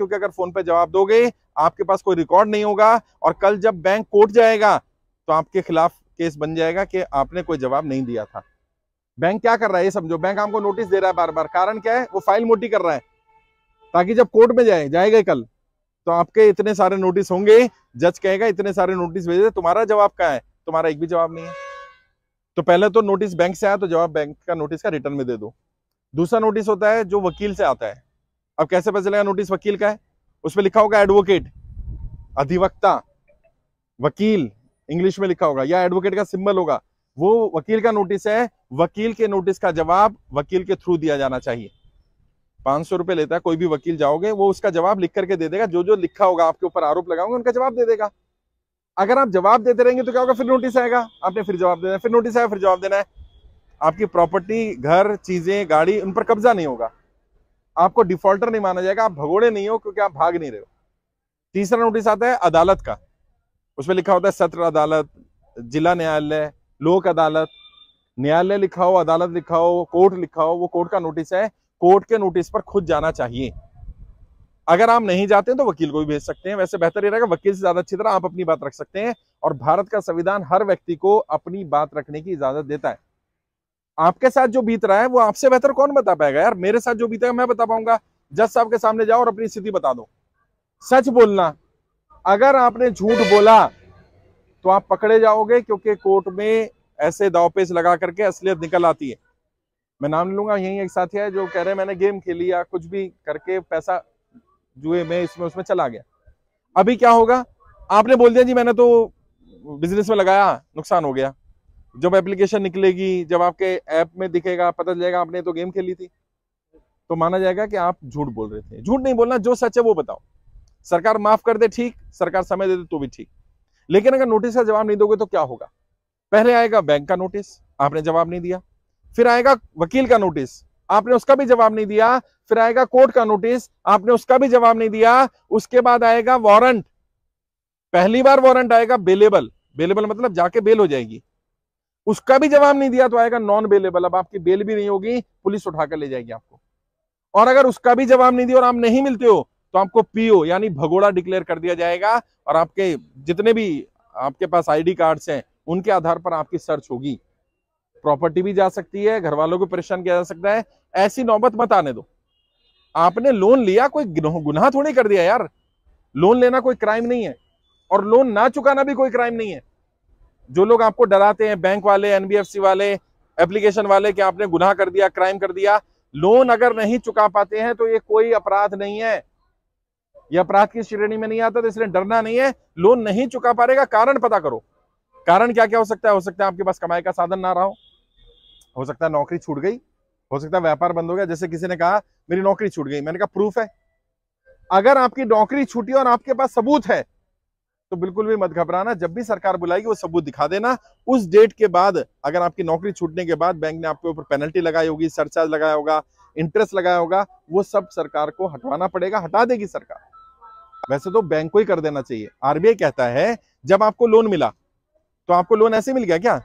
क्योंकि अगर फोन पे जवाब दोगे आपके पास कोई रिकॉर्ड नहीं होगा और कल जब बैंक कोर्ट जाएगा तो आपके खिलाफ केस बन जाएगा कि आपने कोई जवाब नहीं दिया था बैंक क्या कर रहा है ये समझो बैंक आपको नोटिस दे रहा है बार बार कारण क्या है वो फाइल मोटी कर रहा है ताकि जब कोर्ट में जाए जाएगा कल तो आपके इतने सारे नोटिस होंगे जज कहेगा इतने सारे नोटिस भेजे तुम्हारा जवाब क्या है तुम्हारा एक भी जवाब नहीं है तो पहले तो नोटिस बैंक से आया तो जवाब बैंक का नोटिस का रिटर्न में दे दो दूसरा नोटिस होता है जो वकील से आता है अब कैसे पता चलेगा नोटिस वकील का है उसमें लिखा होगा एडवोकेट अधिवक्ता वकील इंग्लिश में लिखा होगा या एडवोकेट का सिंबल होगा वो वकील का नोटिस है वकील के नोटिस का जवाब वकील के थ्रू दिया जाना चाहिए पांच सौ रुपए लेता है कोई भी वकील जाओगे वो उसका जवाब लिख करके दे देगा जो जो लिखा होगा आपके ऊपर आरोप लगाओगे उनका जवाब दे देगा अगर आप जवाब देते रहेंगे तो क्या होगा फिर नोटिस आएगा आपने फिर जवाब देना फिर नोटिस आया फिर जवाब देना है आपकी प्रॉपर्टी घर चीजें गाड़ी उन पर कब्जा नहीं होगा आपको डिफॉल्टर नहीं माना जाएगा आप भगोड़े नहीं हो क्योंकि आप भाग नहीं रहे हो तीसरा नोटिस आता है अदालत का उसमें लिखा होता है सत्र अदालत जिला न्यायालय लोक अदालत न्यायालय लिखा हो अदालत लिखा हो कोर्ट लिखा हो वो कोर्ट का नोटिस है कोर्ट के नोटिस पर खुद जाना चाहिए अगर आप नहीं जाते हैं तो वकील को भी भेज सकते हैं वैसे बेहतर ये रहेगा वकील से ज्यादा अच्छी तरह आप अपनी बात रख सकते हैं और भारत का संविधान हर व्यक्ति को अपनी बात रखने की इजाजत देता है आपके साथ जो बीत रहा है वो आपसे बेहतर कौन बता पाएगा यार मेरे साथ जो बीता है मैं बता पाऊंगा जज साहब के सामने जाओ और अपनी स्थिति बता दो सच बोलना अगर आपने झूठ बोला तो आप पकड़े जाओगे क्योंकि कोर्ट में ऐसे दाव पेच लगा करके असलियत निकल आती है मैं नाम लूंगा यही एक साथी है जो कह रहे हैं मैंने गेम खेली या कुछ भी करके पैसा जुए में इसमें उसमें चला गया अभी क्या होगा आपने बोल दिया जी मैंने तो बिजनेस में लगाया नुकसान हो गया जब एप्लीकेशन निकलेगी जब आपके ऐप में दिखेगा पता चलेगा आपने तो गेम खेली थी तो माना जाएगा कि आप झूठ बोल रहे थे झूठ नहीं बोलना जो सच है वो बताओ सरकार माफ कर दे ठीक सरकार समय दे दे तो भी ठीक लेकिन अगर नोटिस का जवाब नहीं दोगे तो क्या होगा पहले आएगा बैंक का नोटिस आपने जवाब नहीं दिया फिर आएगा वकील का नोटिस आपने उसका भी जवाब नहीं दिया फिर आएगा कोर्ट का नोटिस आपने उसका भी जवाब नहीं दिया उसके बाद आएगा वारंट पहली बार वारंट आएगा बेलेबल बेलेबल मतलब जाके बेल हो जाएगी उसका भी जवाब नहीं दिया तो आएगा नॉन बेलेबल अब आपकी बेल भी नहीं होगी पुलिस उठाकर ले जाएगी आपको और अगर उसका भी जवाब नहीं दिया और आप नहीं मिलते हो तो आपको पीओ यानी भगोड़ा डिक्लेयर कर दिया जाएगा और आपके जितने भी आपके पास आईडी कार्ड्स हैं उनके आधार पर आपकी सर्च होगी प्रॉपर्टी भी जा सकती है घर वालों को परेशान किया जा सकता है ऐसी नौबत मत आने दो आपने लोन लिया कोई गुनाह थोड़ी कर दिया यार लोन लेना कोई क्राइम नहीं है और लोन ना चुकाना भी कोई क्राइम नहीं है जो लोग आपको डराते हैं बैंक वाले एनबीएफसी वाले एप्लीकेशन वाले कि आपने गुनाह कर दिया क्राइम कर दिया लोन अगर नहीं चुका पाते हैं तो ये कोई अपराध नहीं है ये अपराध की श्रेणी में नहीं आता तो इसलिए डरना नहीं है लोन नहीं चुका पा रहेगा कारण पता करो कारण क्या क्या हो सकता है हो सकता है आपके पास कमाई का साधन ना रहा हो हो सकता है नौकरी छूट गई हो सकता है व्यापार बंद हो गया जैसे किसी ने कहा मेरी नौकरी छूट गई मैंने कहा प्रूफ है अगर आपकी नौकरी छूटी और आपके पास सबूत है तो बिल्कुल भी मत घबराना जब भी सरकार बुलाएगी वो सबूत दिखा देना उस डेट के बाद अगर आपकी नौकरी छूटने के बाद बैंक ने आपके ऊपर पेनल्टी लगाई होगी सरचार्ज लगाया होगा इंटरेस्ट लगाया होगा वो सब सरकार को हटवाना पड़ेगा हटा देगी सरकार वैसे तो बैंक को ही कर देना चाहिए आरबीआई कहता है जब आपको लोन मिला तो आपको लोन ऐसे मिल गया क्या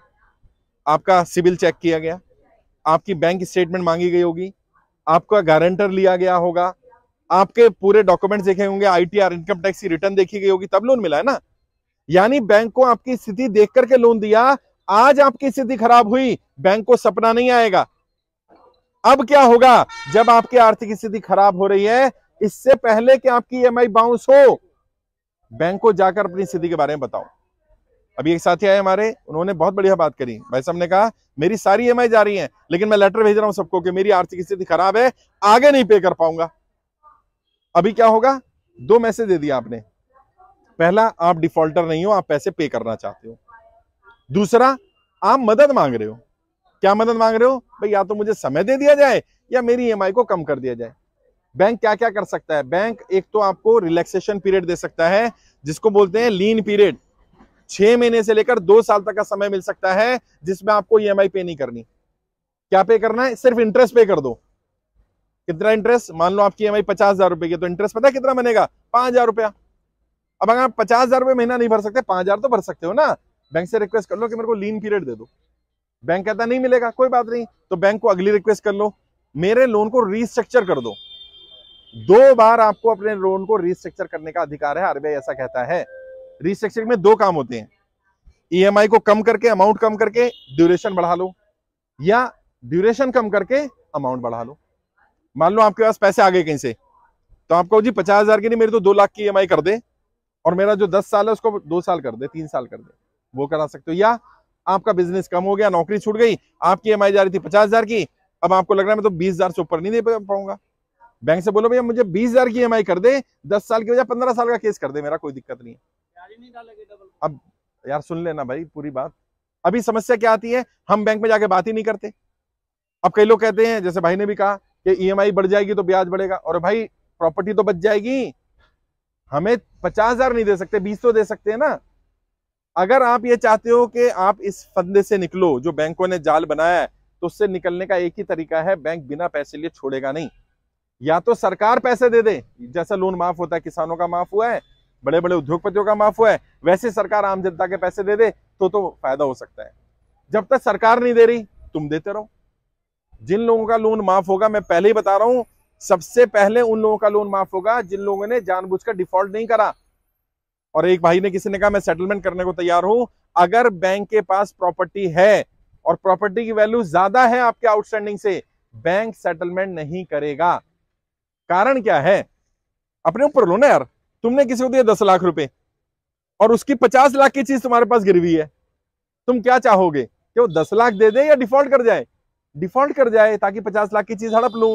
आपका सिविल चेक किया गया आपकी बैंक स्टेटमेंट मांगी गई होगी आपका गारंटर लिया गया होगा आपके पूरे डॉक्यूमेंट्स देखे होंगे आईटीआर इनकम टैक्स की रिटर्न देखी गई होगी तब लोन मिला है ना यानी बैंक को आपकी स्थिति देख करके लोन दिया आज आपकी स्थिति खराब हुई बैंक को सपना नहीं आएगा अब क्या होगा जब आपकी आर्थिक स्थिति खराब हो रही है इससे पहले कि आपकी ई e बाउंस हो बैंक को जाकर अपनी स्थिति के बारे में बताओ अभी एक साथी आए हमारे उन्होंने बहुत बढ़िया बात करी भाई साहब ने कहा मेरी सारी ई e जा रही है लेकिन मैं लेटर भेज रहा हूं सबको कि मेरी आर्थिक स्थिति खराब है आगे नहीं पे कर पाऊंगा अभी क्या होगा दो मैसेज दे दिया आपने पहला आप डिफॉल्टर नहीं हो आप पैसे पे करना चाहते हो दूसरा आप मदद मांग रहे हो क्या मदद मांग रहे हो भाई या तो मुझे समय दे दिया जाए या मेरी ई e को कम कर दिया जाए बैंक क्या क्या कर सकता है बैंक एक तो आपको रिलैक्सेशन पीरियड दे सकता है जिसको बोलते हैं लीन पीरियड छह महीने से लेकर दो साल तक का समय मिल सकता है जिसमें आपको ई e पे नहीं करनी क्या पे करना है सिर्फ इंटरेस्ट पे कर दो कितना इंटरेस्ट मान लो आपकी ई पचास हजार रुपए की तो इंटरेस्ट पता है कितना बनेगा पांच हजार रुपया अब अगर आप पचास हजार रुपए महीना नहीं भर सकते पांच हजार तो भर सकते हो ना बैंक से रिक्वेस्ट कर लो कि मेरे को लीन पीरियड दे दो बैंक कहता नहीं मिलेगा कोई बात नहीं तो बैंक को अगली रिक्वेस्ट कर लो मेरे लोन को रिस्ट्रक्चर कर दो दो बार आपको अपने लोन को रिस्ट्रक्चर करने का अधिकार है आरबीआई ऐसा कहता है रिस्ट्रक्चरिंग में दो काम होते हैं ईएमआई e को कम करके अमाउंट कम करके ड्यूरेशन बढ़ा लो या ड्यूरेशन कम करके अमाउंट बढ़ा लो मान लो आपके पास पैसे आ गए कहीं से तो आप कहो जी पचास हजार की नहीं मेरी तो दो लाख की ई e कर दे और मेरा जो दस साल है उसको दो साल कर दे तीन साल कर दे वो करा सकते हो या आपका बिजनेस कम हो गया नौकरी छूट गई आपकी ई e जा रही थी पचास हजार की अब आपको लग रहा है मैं तो बीस हजार से ऊपर नहीं दे पाऊंगा बैंक से बोलो भैया मुझे बीस हजार की ई e कर दे दस साल की बजाय पंद्रह साल का केस कर दे मेरा कोई दिक्कत नहीं है अब यार सुन लेना भाई पूरी बात अभी समस्या क्या आती है हम बैंक में जाके बात ही नहीं करते अब कई लोग कहते हैं जैसे भाई ने भी कहा कि ई e बढ़ जाएगी तो ब्याज बढ़ेगा और भाई प्रॉपर्टी तो बच जाएगी हमें पचास हजार नहीं दे सकते बीस तो दे सकते हैं ना अगर आप ये चाहते हो कि आप इस फंदे से निकलो जो बैंकों ने जाल बनाया है तो उससे निकलने का एक ही तरीका है बैंक बिना पैसे लिए छोड़ेगा नहीं या तो सरकार पैसे दे दे जैसा लोन माफ होता है किसानों का माफ हुआ है बड़े बड़े उद्योगपतियों का माफ हुआ है वैसे सरकार आम जनता के पैसे दे दे तो तो फायदा हो सकता है जब तक सरकार नहीं दे रही तुम देते रहो जिन लोगों का लोन माफ होगा मैं पहले ही बता रहा हूं सबसे पहले उन लोगों का लोन माफ होगा जिन लोगों ने जानबूझकर डिफॉल्ट नहीं करा और एक भाई ने किसी ने कहा मैं सेटलमेंट करने को तैयार हूं अगर बैंक के पास प्रॉपर्टी है और प्रॉपर्टी की वैल्यू ज्यादा है आपके आउटस्टैंडिंग से बैंक सेटलमेंट नहीं करेगा कारण क्या है अपने ऊपर लो ना यार तुमने किसी को दिया दस लाख रुपए और उसकी पचास लाख की चीज तुम्हारे पास गिरवी है तुम क्या चाहोगे कि वो दस लाख दे दे या डिफॉल्ट कर जाए डिफॉल्ट कर जाए ताकि पचास लाख की चीज हड़प लू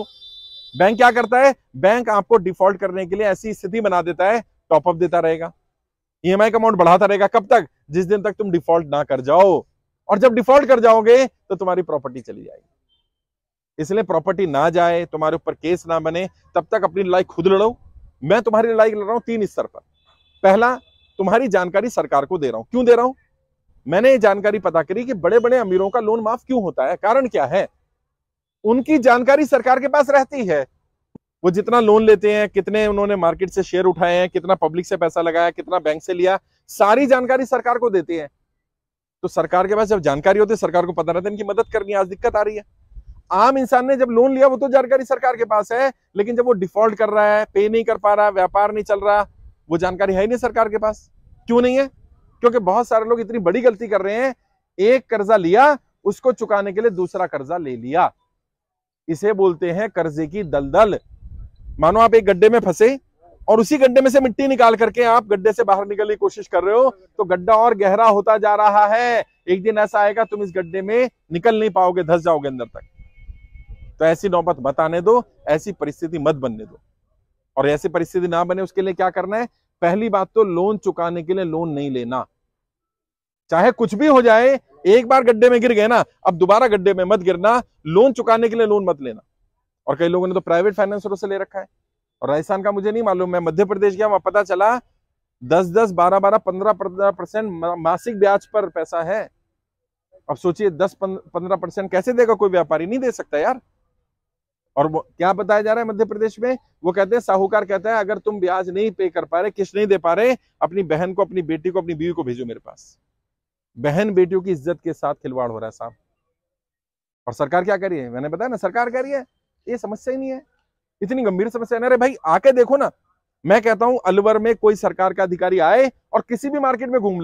बैंक क्या करता है बैंक आपको डिफॉल्ट करने के लिए ऐसी स्थिति बना देता है टॉपअप देता रहेगा ई e का अमाउंट बढ़ाता रहेगा कब तक जिस दिन तक तुम डिफॉल्ट ना कर जाओ और जब डिफॉल्ट कर जाओगे तो तुम्हारी प्रॉपर्टी चली जाएगी इसलिए प्रॉपर्टी ना जाए तुम्हारे ऊपर केस ना बने तब तक अपनी लड़ाई खुद लड़ो मैं तुम्हारी लड़ाई लड़ रहा हूं तीन स्तर पर पहला तुम्हारी जानकारी सरकार को दे रहा हूं क्यों दे रहा हूं मैंने ये जानकारी पता करी कि बड़े बड़े अमीरों का लोन माफ क्यों होता है कारण क्या है उनकी जानकारी सरकार के पास रहती है वो जितना लोन लेते हैं कितने उन्होंने मार्केट से शेयर उठाए हैं कितना पब्लिक से पैसा लगाया कितना बैंक से लिया सारी जानकारी सरकार को देते हैं तो सरकार के पास जब जानकारी होती है सरकार को पता रहता है इनकी मदद करनी आज दिक्कत आ रही है आम इंसान ने जब लोन लिया वो तो जानकारी सरकार के पास है लेकिन जब वो डिफॉल्ट कर रहा है पे नहीं कर पा रहा व्यापार नहीं चल रहा वो जानकारी है ही नहीं सरकार के पास क्यों नहीं है क्योंकि बहुत सारे लोग इतनी बड़ी गलती कर रहे हैं एक कर्जा लिया उसको चुकाने के लिए दूसरा कर्जा ले लिया इसे बोलते हैं कर्जे की दलदल मानो आप एक गड्ढे में फंसे और उसी गड्ढे में से मिट्टी निकाल करके आप गड्ढे से बाहर निकलने की कोशिश कर रहे हो तो गड्ढा और गहरा होता जा रहा है एक दिन ऐसा आएगा तुम इस गड्ढे में निकल नहीं पाओगे धस जाओगे अंदर तक तो ऐसी नौबत बताने दो ऐसी परिस्थिति मत बनने दो और ऐसी परिस्थिति ना बने उसके लिए क्या करना है पहली बात तो लोन चुकाने के लिए लोन नहीं लेना चाहे कुछ भी हो जाए एक बार गड्ढे में गिर गए ना अब दोबारा गड्ढे में मत गिरना लोन चुकाने के लिए लोन मत लेना और कई लोगों ने तो प्राइवेट फाइनेंसरों से ले रखा है और राजस्थान का मुझे नहीं मालूम मैं मध्य प्रदेश गया वहां पता चला दस दस बारह बारह पंद्रह पंद्रह परसेंट मासिक ब्याज पर पैसा है अब सोचिए दस पंद्रह परसेंट कैसे देगा कोई व्यापारी नहीं दे सकता यार और वो क्या बताया जा रहा है मध्य प्रदेश में वो कहते हैं साहूकार कहता है अगर तुम ब्याज नहीं पे कर पा रहे किस नहीं दे पा रहे अपनी बहन को अपनी बेटी को अपनी बीवी को भेजो मेरे पास बहन बेटियों की इज्जत के साथ खिलवाड़ हो रहा है साहब और सरकार क्या करिए मैंने बताया ना सरकार कह रही है ये समस्या ही नहीं है इतनी गंभीर समस्या ना रे भाई आके देखो ना मैं कहता हूं अलवर में कोई सरकार का अधिकारी आए और किसी भी मार्केट में घूम